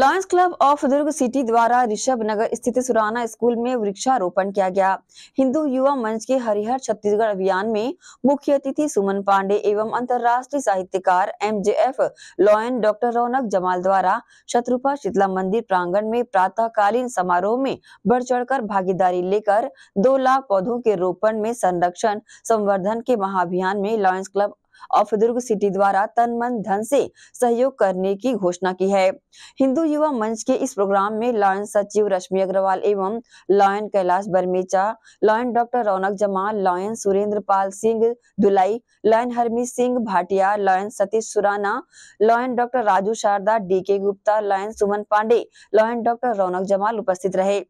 lions club of Durg city द्वारा ऋषभ नगर स्थित Surana school में वृक्षारोपण किया गया हिंदू युवा मंच के हरिहर छत्तीसगढ़ अभियान में मुख्य अतिथि सुमन पांडे एवं अंतर्राष्ट्रीय साहित्यकार M J F lion doctor Raunak Jamal द्वारा शत्रुपा शीतला मंदिर प्रांगण में प्रातःकालीन समारोह में बढ़ चढ़कर भागीदारी लेकर दो लाख पौधों के रोपण में संरक्षण संवर्धन के महाअभियान में lions club of Durg city द्वारा तन मन धन से सहयोग करने की घोषणा की है हिंदू युवा मंच के इस प्रोग्राम में लॉयन सचिव रश्मि अग्रवाल एवं lion Kailash Barmecha lion doctor Raunak Jamal lion Surendra Pal Singh Dulai lion Harmeet Singh Bhatia lion Satish Surana lion doctor Raju Sharda D K Gupta lion Suman Pande lion doctor Raunak Jamal उपस्थित रहे